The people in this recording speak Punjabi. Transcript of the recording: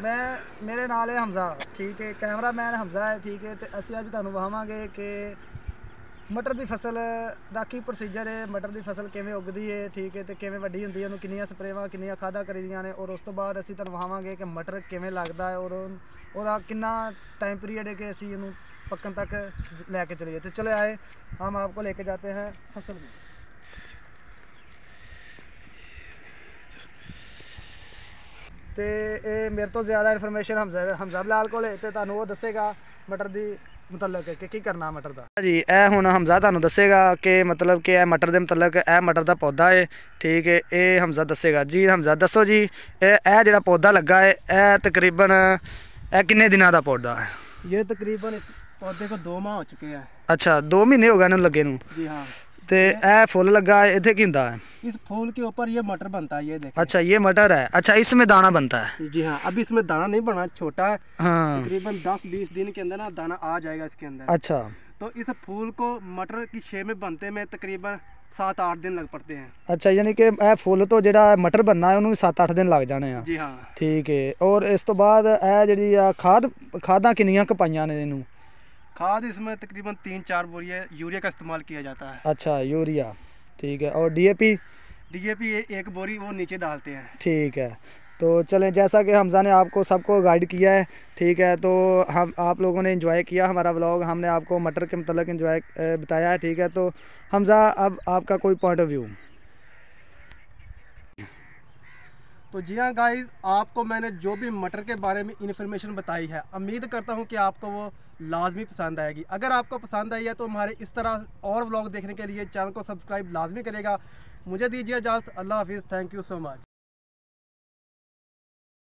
ਮੈਂ ਮੇਰੇ ਨਾਲ ਹੈ ਹਮਜ਼ਾ ਠੀਕ ਹੈ ਕੈਮਰਾਮੈਨ ਹਮਜ਼ਾ ਹੈ ਠੀਕ ਹੈ ਤੇ ਅਸੀਂ ਅੱਜ ਤੁਹਾਨੂੰ ਵਹਾਵਾਂਗੇ ਕਿ ਮਟਰ ਦੀ ਫਸਲ ਦਾ ਕੀ ਪ੍ਰੋਸੀਜਰ ਹੈ ਮਟਰ ਦੀ ਫਸਲ ਕਿਵੇਂ ਉੱਗਦੀ ਹੈ ਠੀਕ ਹੈ ਤੇ ਕਿਵੇਂ ਵੱਡੀ ਹੁੰਦੀ ਹੈ ਉਹਨੂੰ ਕਿੰਨੀਆਂ ਸਪਰੇਵਾਂ ਕਿੰਨੀਆਂ ਖਾਦਾਂ ਕਰੀਦੀਆਂ ਨੇ ਔਰ ਉਸ ਤੋਂ ਬਾਅਦ ਅਸੀਂ ਤੁਹਾਨੂੰ ਵਹਾਵਾਂਗੇ ਕਿ ਮਟਰ ਕਿਵੇਂ ਲੱਗਦਾ ਹੈ ਔਰ ਉਹਦਾ ਕਿੰਨਾ ਟਾਈਮ ਪੀਰੀਅਡ ਹੈ ਕਿ ਅਸੀਂ ਇਹਨੂੰ ਪੱਕਣ ਤੱਕ ਲੈ ਕੇ ਚਲੀਏ ਤੇ ਚਲੇ ਆਏ ਹਮ ਆਪਕੋ ਲੈ ਕੇ ਜਾਤੇ ਹੈ ਫਸਲ ਤੇ ਇਹ ਮੇਰੇ ਤੋਂ ਜ਼ਿਆਦਾ ਇਨਫੋਰਮੇਸ਼ਨ ਹਮਜ਼ਾ ਹਮਜ਼ਾ ਬਲਾਲ ਕੋਲ ਹੈ ਤੇ ਤੁਹਾਨੂੰ ਉਹ ਦੱਸੇਗਾ ਮਟਰ ਦੀ ਮੁਤਲਕ ਕਿ ਕੀ ਕਰਨਾ ਮਟਰ ਦਾ ਜੀ ਇਹ ਹੁਣ ਹਮਜ਼ਾ ਤੁਹਾਨੂੰ ਦੱਸੇਗਾ ਕਿ ਮਤਲਬ ਕਿ ਇਹ ਮਟਰ ਦੇ ਮੁਤਲਕ ਇਹ ਮਟਰ ਦਾ ਪੌਦਾ ਹੈ ਠੀਕ ਹੈ ਇਹ ਹਮਜ਼ਾ ਦੱਸੇਗਾ ਜੀ ਹਮਜ਼ਾ ਦੱਸੋ ਜੀ ਇਹ ਇਹ ਜਿਹੜਾ ਪੌਦਾ ਲੱਗਾ ਹੈ ਇਹ ਤਕਰੀਬਨ ਇਹ ਕਿੰਨੇ ਦਿਨਾਂ ਦਾ ਪੌਦਾ ਹੈ ਇਹ ਤਕਰੀਬਨ ਪੌਦੇ ਕੋ 2 ਮਹੀਨੇ ਹੋ ਚੁੱਕੇ ਆ ਅੱਛਾ 2 ਮਹੀਨੇ ਹੋ ਗਏ ਇਹਨੂੰ ਲੱਗੇ ਨੂੰ ਜੀ ਹਾਂ ਤੇ ਇਹ ਫੁੱਲ ਲੱਗਾ ਇੱਥੇ ਕੀ ਹੁੰਦਾ ਇਸ ਫੁੱਲ ਦੇ ਉੱਪਰ ਇਹ ਮਟਰ ਬਣਦਾ ਇਹ ਦੇਖੋ ਅੱਛਾ ਇਹ ਮਟਰ ਹੈ ਅੱਛਾ ਇਸ ਵਿੱਚ ਦਾਣਾ ਬਣਦਾ ਹੈ ਜੀ ਹਾਂ ਅਭੀ ਇਸ ਵਿੱਚ ਦਾਣਾ ਨਹੀਂ ਬਣਾ ਛੋਟਾ ਹੈ ਹਾਂ ਤਕਰੀਬਨ 10 20 ਦਿਨ ਕੇ ਅੰਦਰ ਨਾ ਦਾਣਾ ਆ ਜਾਏਗਾ ਇਸ ਕੇ ਅੰਦਰ ਅੱਛਾ ਤਾਂ ਇਸ ਫੁੱਲ ਕੋ ਮਟਰ ਕੀ ਛੇ ਵਿੱਚ ਬਣਤੇ ਮੈਂ ਤਕਰੀਬਨ 7-8 ਦਿਨ ਲੱਗ ਪੜਦੇ ਹਨ ਅੱਛਾ ਯਾਨੀ ਕਿ ਇਹ ਫੁੱਲ ਤੋਂ ਜਿਹੜਾ ਮਟਰ ਬੰਨਾ ਹੈ ਉਹਨੂੰ 7-8 ਦਿਨ ਲੱਗ ਜਾਣੇ ਆ ਜੀ ਹਾਂ ਠੀਕ ਹੈ ਔਰ ਇਸ ਤੋਂ ਬਾਅਦ ਇਹ ਜਿਹੜੀ ਆ ਖਾਦ ਖਾਦਾਂ ਕਿੰਨੀਆਂ ਕਪਾਈਆਂ ਨੇ ਇਹਨੂੰ खाद इसमें तकरीबन तीन चार बोरिया यूरिया का इस्तेमाल किया जाता है अच्छा यूरिया ठीक है और डीएपी डीएपी एक बोरी वो नीचे डालते हैं ठीक है तो चलें जैसा कि हमजा ने आपको सबको गाइड किया है ठीक है तो हम आप लोगों ने एंजॉय किया हमारा ब्लॉग हमने आपको मटर के मतलब इंजॉय बताया है ठीक है तो हमजा अब आपका कोई पॉइंट ऑफ व्यू तो जी हाँ गाइज़ आपको मैंने जो भी मटर के बारे में इन्फॉर्मेशन बताई है उम्मीद करता हूँ कि आपको वो लाजमी पसंद आएगी अगर आपको पसंद आई है तो हमारे इस तरह और व्लॉग देखने के लिए चैनल को सब्सक्राइब लाजमी करेगा मुझे दीजिए इजाज़त अल्लाह हाफिज़ थैंक यू सो मच